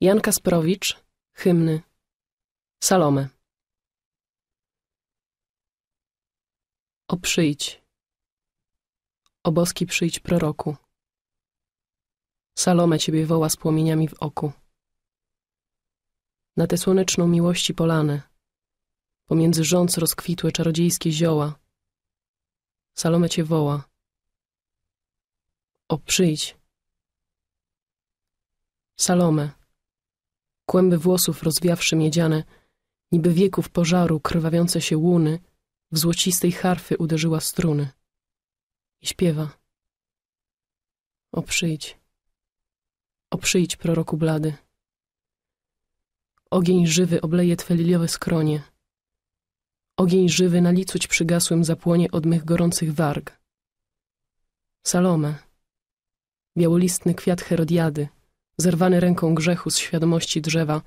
Jan Kasprowicz, hymny. Salome. O przyjdź. O boski przyjdź proroku. Salome ciebie woła z płomieniami w oku. Na tę słoneczną miłości polane, pomiędzy rząd rozkwitłe czarodziejskie zioła, Salome cię woła. O przyjdź. Salome kłęby włosów rozwiawszy miedziane, niby wieków pożaru krwawiące się łuny, w złocistej harfy uderzyła struny. I śpiewa. O przyjdź, o przyjdź, proroku blady. Ogień żywy obleje twe liliowe skronie. Ogień żywy na licuć przygasłym zapłonie od mych gorących warg. Salome, białolistny kwiat Herodiady, zerwany ręką grzechu z świadomości drzewa,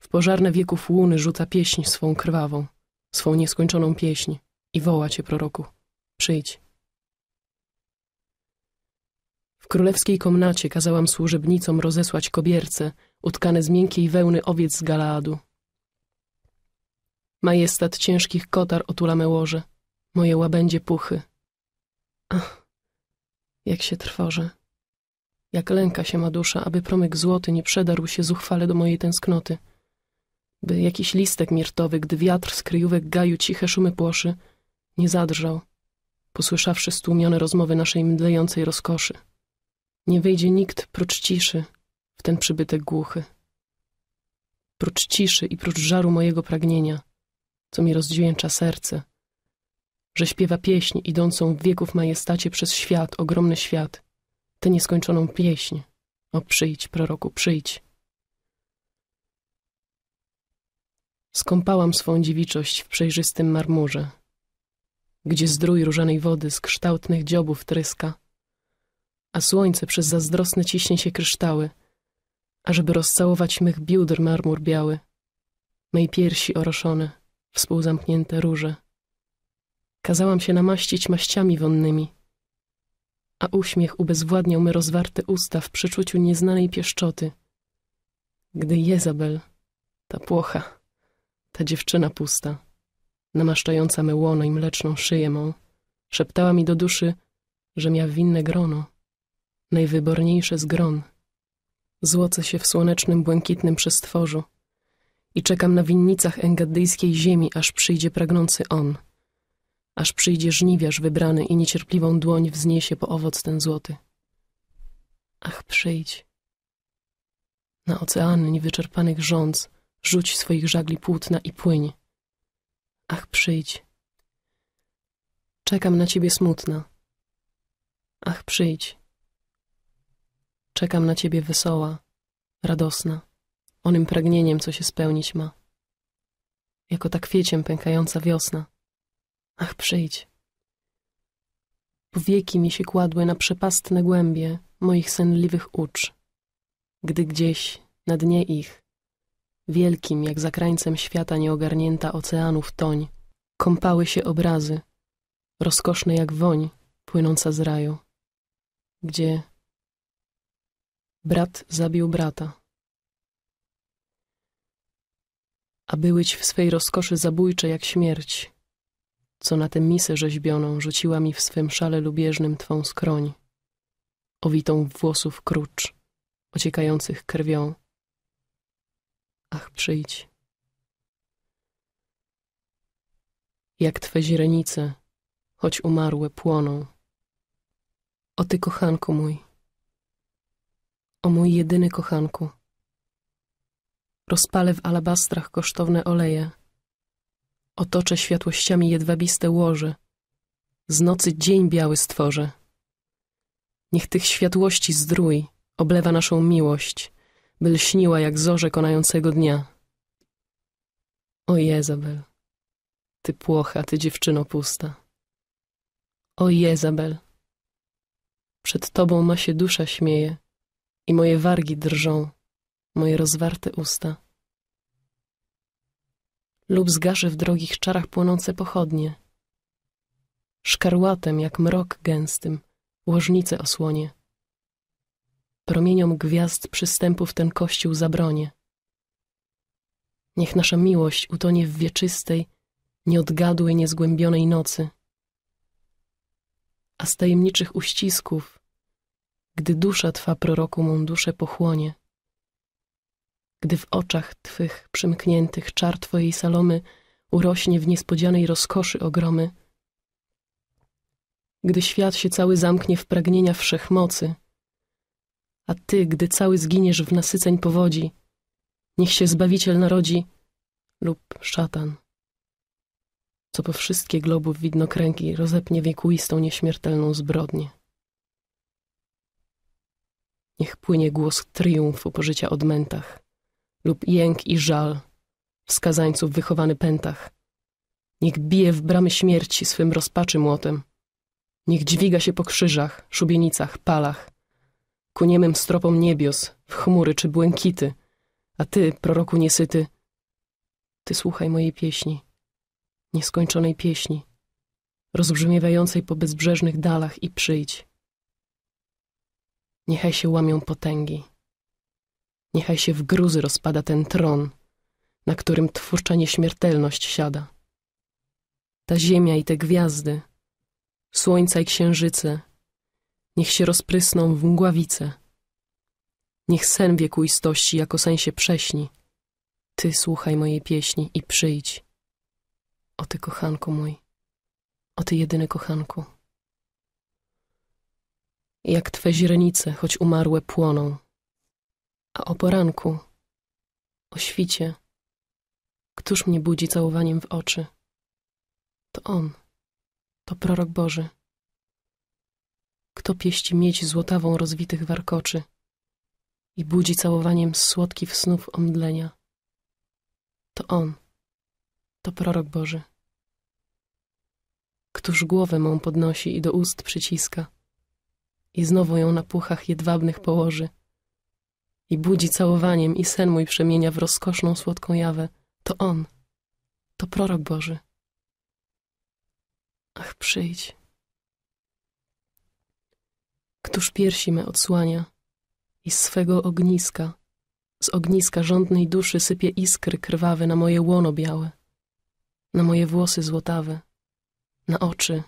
w pożarne wieków łuny rzuca pieśń swą krwawą, swą nieskończoną pieśń i woła cię, proroku, przyjdź. W królewskiej komnacie kazałam służebnicom rozesłać kobierce utkane z miękkiej wełny owiec z Galaadu. Majestat ciężkich kotar otula łoże, moje łabędzie puchy. Ach, jak się trwożę. Jak lęka się ma dusza, aby promyk złoty nie przedarł się zuchwale do mojej tęsknoty. By jakiś listek mirtowy, gdy wiatr z kryjówek gaju ciche szumy płoszy, nie zadrżał, posłyszawszy stłumione rozmowy naszej mdlejącej rozkoszy. Nie wyjdzie nikt prócz ciszy w ten przybytek głuchy. Prócz ciszy i prócz żaru mojego pragnienia, co mi rozdźwięcza serce, że śpiewa pieśń idącą w wieków majestacie przez świat, ogromny świat – tę nieskończoną pieśń. O przyjdź, proroku, przyjdź. Skąpałam swą dziewiczość w przejrzystym marmurze, gdzie zdrój różanej wody z kształtnych dziobów tryska, a słońce przez zazdrosne ciśnie się kryształy, ażeby rozcałować mych biuder marmur biały, mej piersi oroszone, współzamknięte róże. Kazałam się namaścić maściami wonnymi, a uśmiech ubezwładniał me rozwarte usta w przeczuciu nieznanej pieszczoty. Gdy Jezabel, ta płocha, ta dziewczyna pusta, namaszczająca me łono i mleczną szyję mą, szeptała mi do duszy, że miał winne grono, najwyborniejsze z gron. Złoce się w słonecznym, błękitnym przestworzu i czekam na winnicach engadyjskiej ziemi, aż przyjdzie pragnący on – aż przyjdzie żniwiarz wybrany i niecierpliwą dłoń wzniesie po owoc ten złoty. Ach, przyjdź. Na oceany niewyczerpanych rządz rzuć swoich żagli płótna i płyń. Ach, przyjdź. Czekam na ciebie smutna. Ach, przyjdź. Czekam na ciebie wesoła, radosna, onym pragnieniem, co się spełnić ma. Jako ta kwieciem pękająca wiosna. Ach, przyjdź. Powieki mi się kładły na przepastne głębie moich senliwych ucz, gdy gdzieś na dnie ich, wielkim jak za krańcem świata nieogarnięta oceanów toń, kąpały się obrazy, rozkoszne jak woń płynąca z raju, gdzie brat zabił brata. A byłyć w swej rozkoszy zabójcze jak śmierć, co na tę misę rzeźbioną rzuciła mi w swym szale lubieżnym twą skroń, owitą w włosów krucz, ociekających krwią. Ach, przyjdź. Jak twe źrenice, choć umarłe, płoną. O ty, kochanku mój, o mój jedyny kochanku. Rozpalę w alabastrach kosztowne oleje Otoczę światłościami jedwabiste łoże. Z nocy dzień biały stworzę. Niech tych światłości zdrój oblewa naszą miłość, by lśniła jak zorze konającego dnia. O Jezabel, ty płocha, ty dziewczyno pusta. O Jezabel, przed tobą ma się dusza śmieje i moje wargi drżą, moje rozwarte usta lub zgaszy w drogich czarach płonące pochodnie. Szkarłatem jak mrok gęstym łożnice osłonie. Promieniom gwiazd przystępów ten kościół zabronie. Niech nasza miłość utonie w wieczystej, nieodgadłej, niezgłębionej nocy. A z tajemniczych uścisków, gdy dusza twa proroku mą duszę pochłonie, gdy w oczach twych przymkniętych czar twojej Salomy urośnie w niespodzianej rozkoszy ogromy. Gdy świat się cały zamknie w pragnienia wszechmocy, a ty, gdy cały zginiesz w nasyceń powodzi, niech się Zbawiciel narodzi lub szatan, co po wszystkie globów widnokręgi rozepnie wiekuistą nieśmiertelną zbrodnię. Niech płynie głos triumfu po życia odmętach lub jęk i żal skazańców wychowany pętach. Niech bije w bramy śmierci swym rozpaczy młotem. Niech dźwiga się po krzyżach, szubienicach, palach, ku niemym stropom niebios, w chmury czy błękity. A ty, proroku niesyty, ty słuchaj mojej pieśni, nieskończonej pieśni, rozbrzmiewającej po bezbrzeżnych dalach i przyjdź. Niechaj się łamią potęgi. Niechaj się w gruzy rozpada ten tron, na którym twórcza nieśmiertelność siada. Ta ziemia i te gwiazdy, słońca i księżyce, niech się rozprysną w mgławice. Niech sen wiekuistości jako sen się prześni. Ty słuchaj mojej pieśni i przyjdź. O ty, kochanku mój, o ty jedyny kochanku. Jak twe źrenice, choć umarłe, płoną. A o poranku, o świcie, któż mnie budzi całowaniem w oczy? To on, to prorok Boży. Kto pieści mieć złotawą rozwitych warkoczy i budzi całowaniem słodkich snów omdlenia? To on, to prorok Boży. Któż głowę mą podnosi i do ust przyciska i znowu ją na puchach jedwabnych położy – i budzi całowaniem i sen mój przemienia w rozkoszną, słodką jawę. To On, to prorok Boży. Ach, przyjdź. Któż piersi me odsłania i z swego ogniska, z ogniska żądnej duszy sypie iskry krwawe na moje łono białe, na moje włosy złotawe, na oczy,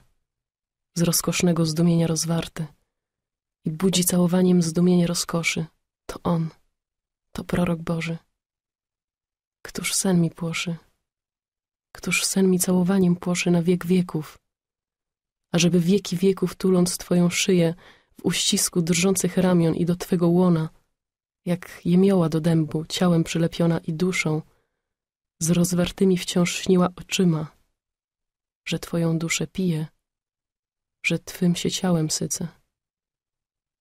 z rozkosznego zdumienia rozwarte i budzi całowaniem zdumienie rozkoszy. To on, to prorok Boży. Któż sen mi płoszy? Któż sen mi całowaniem płoszy na wiek wieków? Ażeby wieki wieków tuląc Twoją szyję w uścisku drżących ramion i do Twego łona, jak jemioła do dębu, ciałem przylepiona i duszą, z rozwartymi wciąż śniła oczyma, że Twoją duszę pije, że Twym się ciałem syce,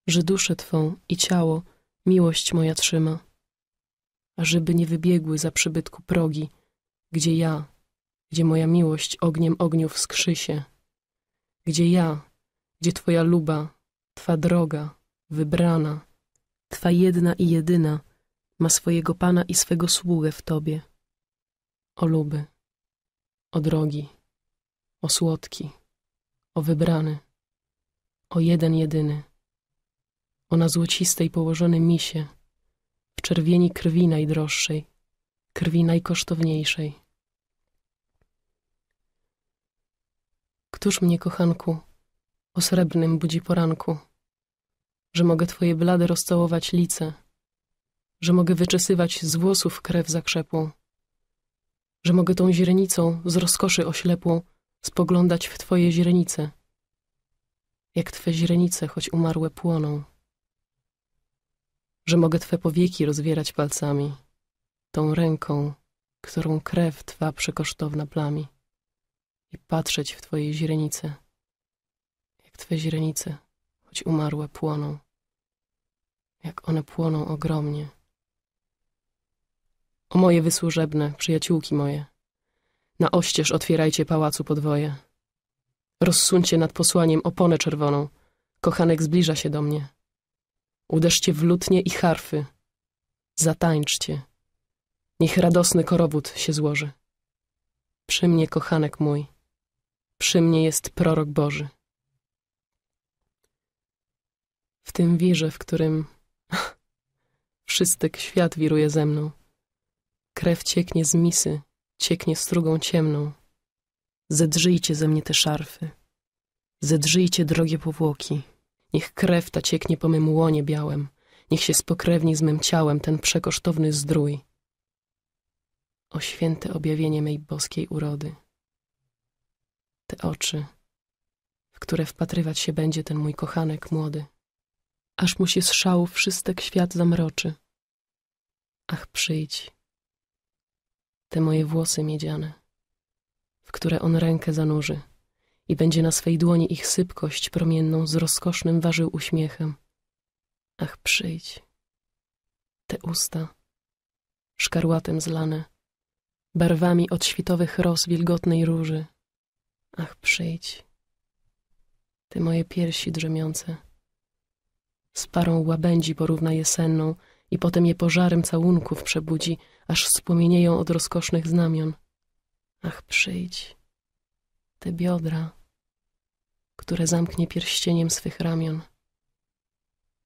że duszę Twą i ciało miłość moja trzyma, ażeby nie wybiegły za przybytku progi, gdzie ja, gdzie moja miłość ogniem ogniów skrzy się, gdzie ja, gdzie Twoja luba, Twa droga, wybrana, Twa jedna i jedyna ma swojego Pana i swego sługę w Tobie. O luby, o drogi, o słodki, o wybrany, o jeden jedyny o na złocistej położonym misie, w czerwieni krwi najdroższej, krwi najkosztowniejszej. Któż mnie, kochanku, o srebrnym budzi poranku, że mogę twoje blade rozcałować lice, że mogę wyczesywać z włosów krew zakrzepłą, że mogę tą źrenicą z rozkoszy oślepłą spoglądać w twoje źrenice, jak twe źrenice, choć umarłe, płoną że mogę twe powieki rozwierać palcami, tą ręką, którą krew twa przekosztowna plami i patrzeć w twoje źrenice, jak twe źrenice, choć umarłe, płoną, jak one płoną ogromnie. O moje wysłużebne, przyjaciółki moje, na oścież otwierajcie pałacu podwoje. Rozsuńcie nad posłaniem oponę czerwoną, kochanek zbliża się do mnie. Uderzcie w lutnie i harfy. Zatańczcie. Niech radosny korowód się złoży. Przy mnie, kochanek mój, przy mnie jest prorok Boży. W tym wirze, w którym wszystek świat wiruje ze mną, krew cieknie z misy, cieknie strugą ciemną. Zedrzyjcie ze mnie te szarfy, zedrzyjcie drogie powłoki. Niech krew ta cieknie po mym łonie białem, niech się spokrewni z mym ciałem ten przekosztowny zdrój. O święte objawienie mej boskiej urody. Te oczy, w które wpatrywać się będzie ten mój kochanek młody, aż mu się z szału wszystek świat zamroczy. Ach, przyjdź, te moje włosy miedziane, w które on rękę zanurzy i będzie na swej dłoni ich sypkość promienną z rozkosznym warzył uśmiechem. Ach, przyjdź. Te usta, szkarłatem zlane, barwami od świtowych roz wilgotnej róży. Ach, przyjdź. Te moje piersi drzemiące, z parą łabędzi porówna jesenną i potem je pożarem całunków przebudzi, aż spłomienieją od rozkosznych znamion. Ach, przyjdź. Te biodra które zamknie pierścieniem swych ramion.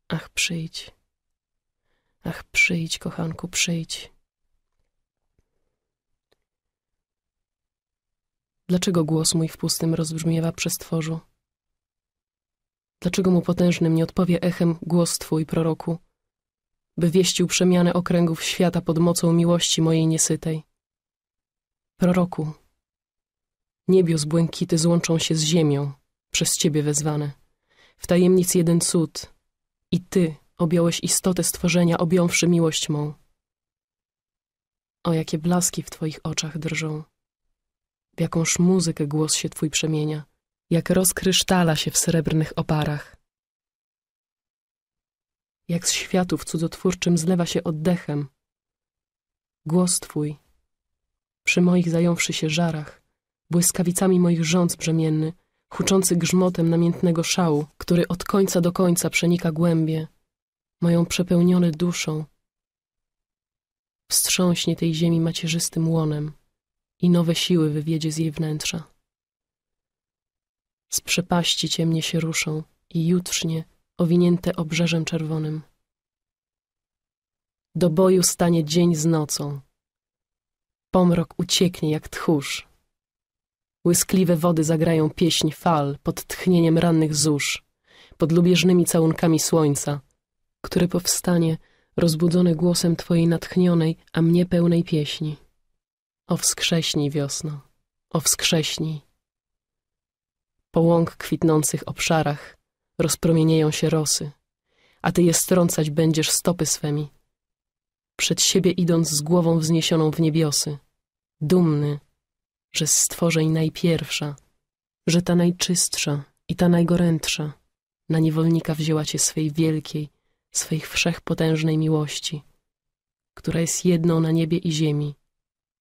Ach, przyjdź. Ach, przyjdź, kochanku, przyjdź. Dlaczego głos mój w pustym rozbrzmiewa przestworzu? Dlaczego mu potężnym nie odpowie echem głos Twój, proroku, by wieścił przemianę okręgów świata pod mocą miłości mojej niesytej? Proroku, niebios błękity złączą się z ziemią, przez Ciebie wezwane. W tajemnic jeden cud. I Ty objąłeś istotę stworzenia, objąwszy miłość mą. O jakie blaski w Twoich oczach drżą. W jakąż muzykę głos się Twój przemienia, jak rozkrysztala się w srebrnych oparach. Jak z światów cudotwórczym zlewa się oddechem. Głos Twój, przy moich zająwszy się żarach, błyskawicami moich rząd brzemienny, huczący grzmotem namiętnego szału, który od końca do końca przenika głębie, moją przepełniony duszą. Wstrząśnie tej ziemi macierzystym łonem i nowe siły wywiedzie z jej wnętrza. Z przepaści ciemnie się ruszą i jutrznie owinięte obrzeżem czerwonym. Do boju stanie dzień z nocą. Pomrok ucieknie jak tchórz Łyskliwe wody zagrają pieśń fal pod tchnieniem rannych zórz, pod lubieżnymi całunkami słońca, które powstanie rozbudzone głosem Twojej natchnionej, a mnie pełnej pieśni. O wskrześnij wiosno, o wskrześnij. Po łąk kwitnących obszarach rozpromienieją się rosy, a Ty je strącać będziesz stopy swemi. Przed siebie idąc z głową wzniesioną w niebiosy, dumny, że z stworzeń najpierwsza, że ta najczystsza i ta najgorętsza na niewolnika wzięła cię swej wielkiej, swej wszechpotężnej miłości, która jest jedną na niebie i ziemi,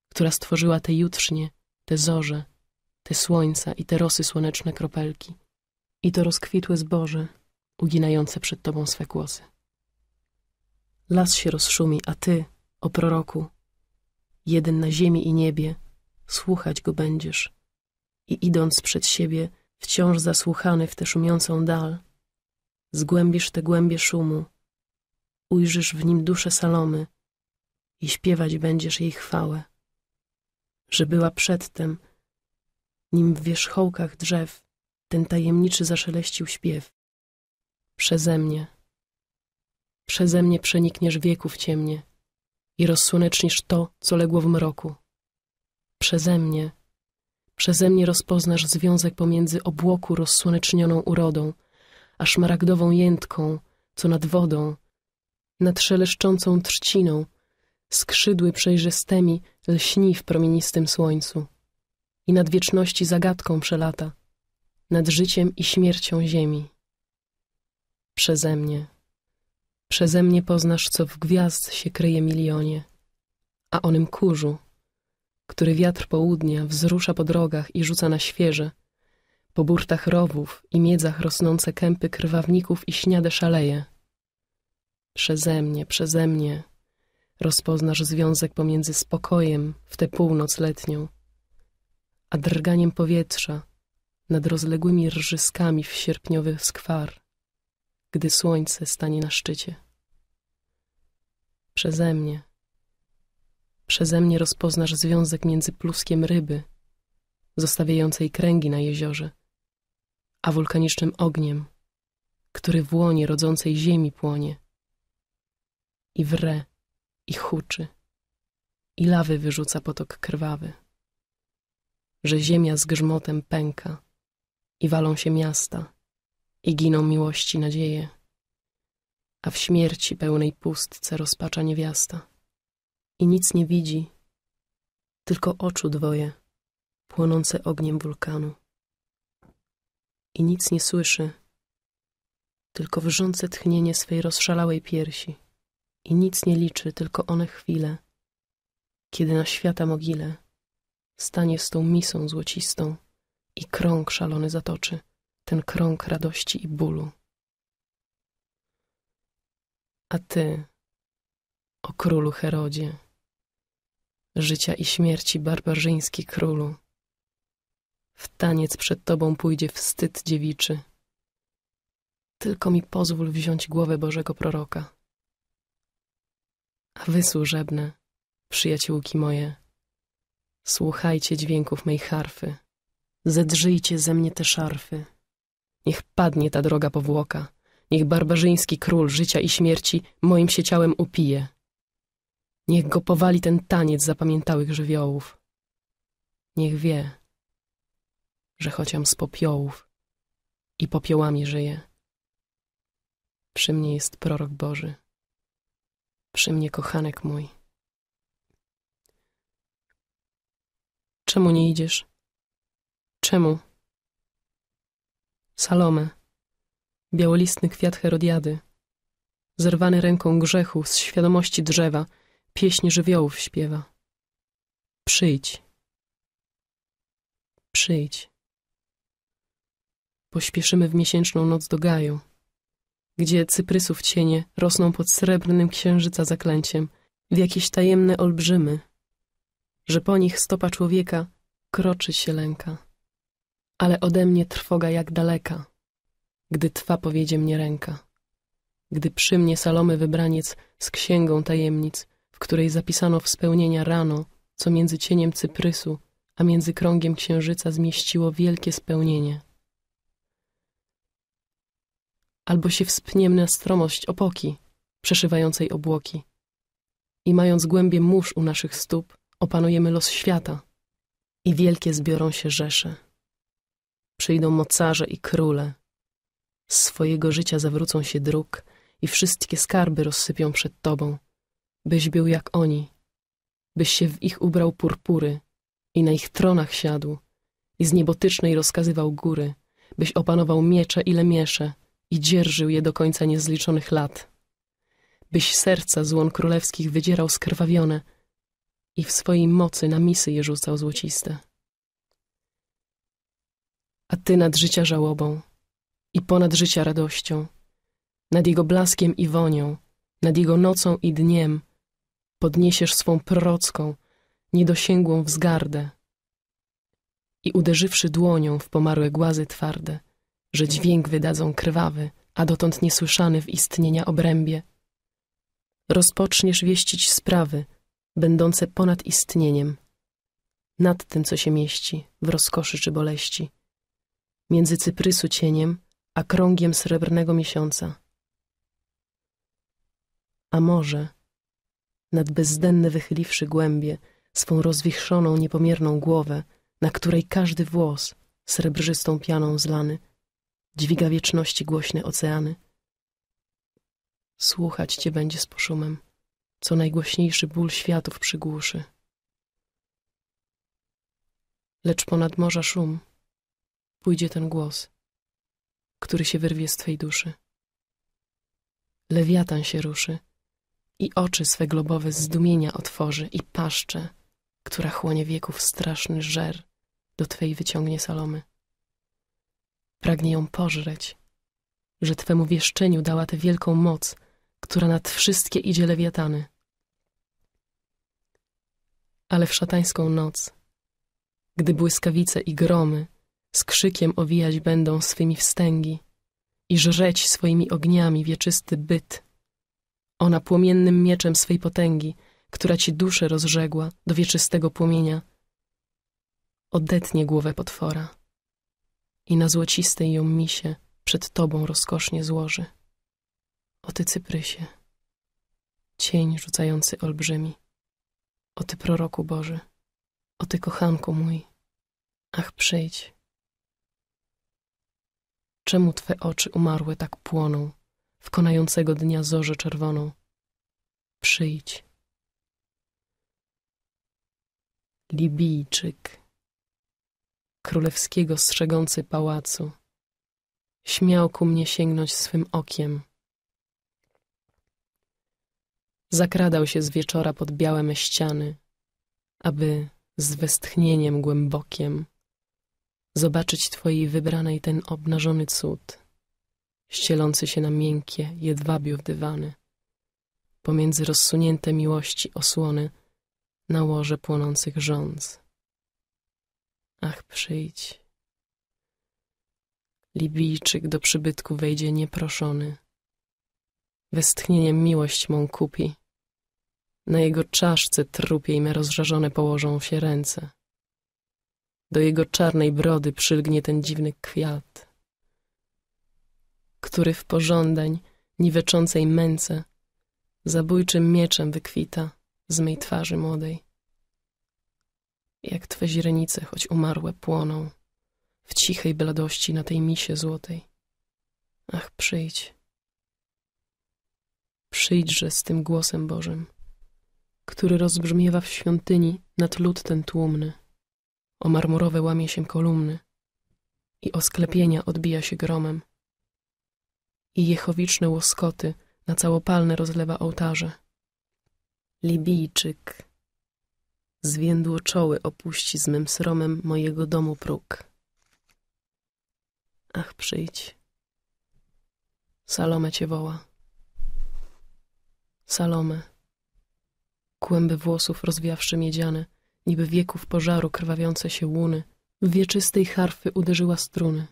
która stworzyła te jutrznie, te zorze, te słońca i te rosy słoneczne kropelki i to rozkwitłe zboże uginające przed tobą swe kłosy. Las się rozszumi, a ty, o proroku, jeden na ziemi i niebie, słuchać go będziesz. I idąc przed siebie, wciąż zasłuchany w tę szumiącą dal, zgłębisz te głębie szumu, ujrzysz w nim duszę Salomy i śpiewać będziesz jej chwałę, że była przedtem, nim w wierzchołkach drzew ten tajemniczy zaszeleścił śpiew. Przeze mnie, przeze mnie przenikniesz wieków ciemnie i rozsłonecznisz to, co legło w mroku przeze mnie. Przeze mnie rozpoznasz związek pomiędzy obłoku rozsłonecznioną urodą, a szmaragdową jętką, co nad wodą, nad szeleszczącą trzciną, skrzydły przejrzystymi lśni w promienistym słońcu i nad wieczności zagadką przelata, nad życiem i śmiercią ziemi. Przeze mnie, przeze mnie poznasz, co w gwiazd się kryje milionie, a onym kurzu, który wiatr południa wzrusza po drogach i rzuca na świeże. Po burtach rowów i miedzach rosnące kępy krwawników i śniade szaleje. Przeze mnie, przeze mnie rozpoznasz związek pomiędzy spokojem w tę północ letnią, a drganiem powietrza nad rozległymi rżyskami w sierpniowy skwar, gdy słońce stanie na szczycie. Przeze mnie Przeze mnie rozpoznasz związek między pluskiem ryby, zostawiającej kręgi na jeziorze, a wulkanicznym ogniem, który w łonie rodzącej ziemi płonie. I wre, i huczy, i lawy wyrzuca potok krwawy. Że ziemia z grzmotem pęka, i walą się miasta, i giną miłości nadzieje, a w śmierci pełnej pustce rozpacza niewiasta i nic nie widzi, tylko oczu dwoje, płonące ogniem wulkanu. I nic nie słyszy, tylko wrzące tchnienie swej rozszalałej piersi. I nic nie liczy, tylko one chwile, kiedy na świata mogile stanie z tą misą złocistą i krąg szalony zatoczy, ten krąg radości i bólu. A ty, o królu Herodzie, życia i śmierci barbarzyński królu. W taniec przed tobą pójdzie wstyd dziewiczy. Tylko mi pozwól wziąć głowę Bożego proroka. A wy, służebne, przyjaciółki moje, słuchajcie dźwięków mej harfy, zedrzyjcie ze mnie te szarfy. Niech padnie ta droga powłoka, niech barbarzyński król życia i śmierci moim się ciałem upije. Niech go powali ten taniec zapamiętałych żywiołów. Niech wie, że chociaż z popiołów i popiołami żyje. Przy mnie jest prorok Boży, przy mnie kochanek mój. Czemu nie idziesz? Czemu? Salome, białolistny kwiat Herodiady, zerwany ręką grzechu z świadomości drzewa, Pieśń żywiołów śpiewa. Przyjdź. Przyjdź. Pośpieszymy w miesięczną noc do gaju, gdzie cyprysów cienie rosną pod srebrnym księżyca zaklęciem w jakieś tajemne olbrzymy, że po nich stopa człowieka kroczy się lęka. Ale ode mnie trwoga jak daleka, gdy twa powiedzie mnie ręka, gdy przy mnie Salomy wybraniec z księgą tajemnic w której zapisano wspomnienia rano, co między cieniem cyprysu, a między krągiem księżyca zmieściło wielkie spełnienie. Albo się wspniem na stromość opoki, przeszywającej obłoki. I mając głębie mórz u naszych stóp, opanujemy los świata. I wielkie zbiorą się rzesze. Przyjdą mocarze i króle. Z swojego życia zawrócą się dróg i wszystkie skarby rozsypią przed tobą byś był jak oni, byś się w ich ubrał purpury i na ich tronach siadł i z niebotycznej rozkazywał góry, byś opanował miecze ile miesze i dzierżył je do końca niezliczonych lat. Byś serca z łon królewskich wydzierał skrwawione i w swojej mocy na misy je rzucał złociste. A ty nad życia żałobą i ponad życia radością, nad jego blaskiem i wonią, nad jego nocą i dniem, podniesiesz swą prorocką, niedosięgłą wzgardę i uderzywszy dłonią w pomarłe głazy twarde, że dźwięk wydadzą krwawy, a dotąd niesłyszany w istnienia obrębie, rozpoczniesz wieścić sprawy, będące ponad istnieniem, nad tym, co się mieści, w rozkoszy czy boleści, między cyprysu cieniem, a krągiem srebrnego miesiąca. A może nad bezdenne wychyliwszy głębie, swą rozwichrzoną, niepomierną głowę, na której każdy włos, srebrzystą pianą zlany, dźwiga wieczności głośne oceany. Słuchać cię będzie z poszumem, co najgłośniejszy ból światów przygłuszy. Lecz ponad morza szum pójdzie ten głos, który się wyrwie z twej duszy. Lewiatan się ruszy, i oczy swe globowe zdumienia otworzy i paszczę, która chłonie wieków straszny żer, do Twej wyciągnie Salomy. Pragnie ją pożreć, że Twemu wieszczeniu dała tę wielką moc, która nad wszystkie idzie lewiatany. Ale w szatańską noc, gdy błyskawice i gromy z krzykiem owijać będą swymi wstęgi i żreć swoimi ogniami wieczysty byt, ona płomiennym mieczem swej potęgi, która ci duszę rozrzegła do wieczystego płomienia, odetnie głowę potwora i na złocistej ją misie przed tobą rozkosznie złoży. O ty Cyprysie, cień rzucający olbrzymi, o ty proroku Boży, o ty kochanku mój, ach przyjdź. Czemu twe oczy umarłe tak płoną? w konającego dnia zorzę czerwoną. Przyjdź. Libijczyk, królewskiego strzegący pałacu, śmiał ku mnie sięgnąć swym okiem. Zakradał się z wieczora pod białe me ściany, aby z westchnieniem głębokiem zobaczyć Twojej wybranej ten obnażony cud ścielący się na miękkie, jedwabiów dywany. Pomiędzy rozsunięte miłości osłony na łoże płonących rządz. Ach, przyjdź. Libijczyk do przybytku wejdzie nieproszony. Westchnieniem miłość mą kupi. Na jego czaszce trupiej me rozżarzone położą się ręce. Do jego czarnej brody przylgnie ten dziwny kwiat który w pożądań niweczącej męce zabójczym mieczem wykwita z mej twarzy młodej. Jak twe źrenice, choć umarłe, płoną w cichej bladości na tej misie złotej. Ach, przyjdź. Przyjdźże z tym głosem Bożym, który rozbrzmiewa w świątyni nad lud ten tłumny. O marmurowe łamie się kolumny i o sklepienia odbija się gromem i jechowiczne łoskoty na całopalne rozlewa ołtarze. Libijczyk, zwiędło czoły opuści z mym sromem mojego domu próg. Ach, przyjdź. Salome cię woła. Salome. Kłęby włosów rozwiawszy miedziane, niby wieków pożaru krwawiące się łuny, w wieczystej harfy uderzyła struny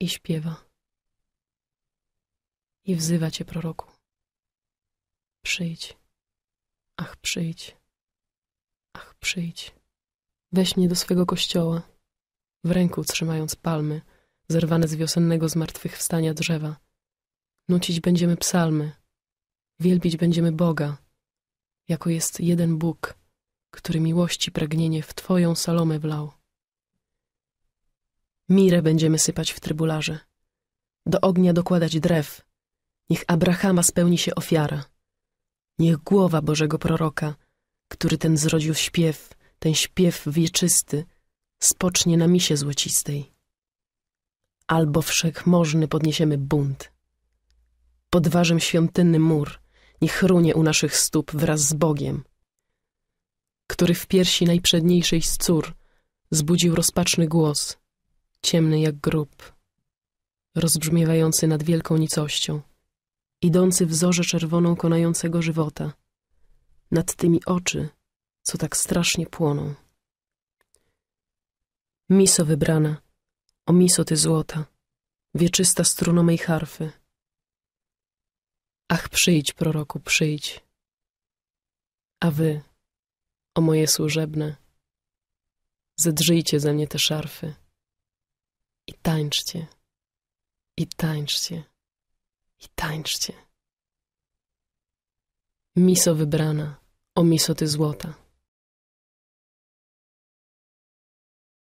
i śpiewa i wzywa cię, proroku. Przyjdź, ach przyjdź, ach przyjdź. Weź mnie do swego kościoła, w ręku trzymając palmy, zerwane z wiosennego zmartwychwstania drzewa. Nucić będziemy psalmy, wielbić będziemy Boga, jako jest jeden Bóg, który miłości pragnienie w Twoją Salomę wlał. Mirę będziemy sypać w trybularze, do ognia dokładać drew, Niech Abrahama spełni się ofiara. Niech głowa Bożego proroka, który ten zrodził śpiew, ten śpiew wieczysty, spocznie na misie złocistej. Albo wszechmożny podniesiemy bunt. Podważem świątynny mur, niech runie u naszych stóp wraz z Bogiem, który w piersi najprzedniejszej z cór zbudził rozpaczny głos, ciemny jak grób, rozbrzmiewający nad wielką nicością idący w zorze czerwoną konającego żywota, nad tymi oczy, co tak strasznie płoną. Miso wybrana, o miso ty złota, wieczysta struno mej harfy. Ach, przyjdź, proroku, przyjdź. A wy, o moje służebne, zedrzyjcie ze mnie te szarfy i tańczcie, i tańczcie i tańczcie. Miso wybrana, o miso ty złota.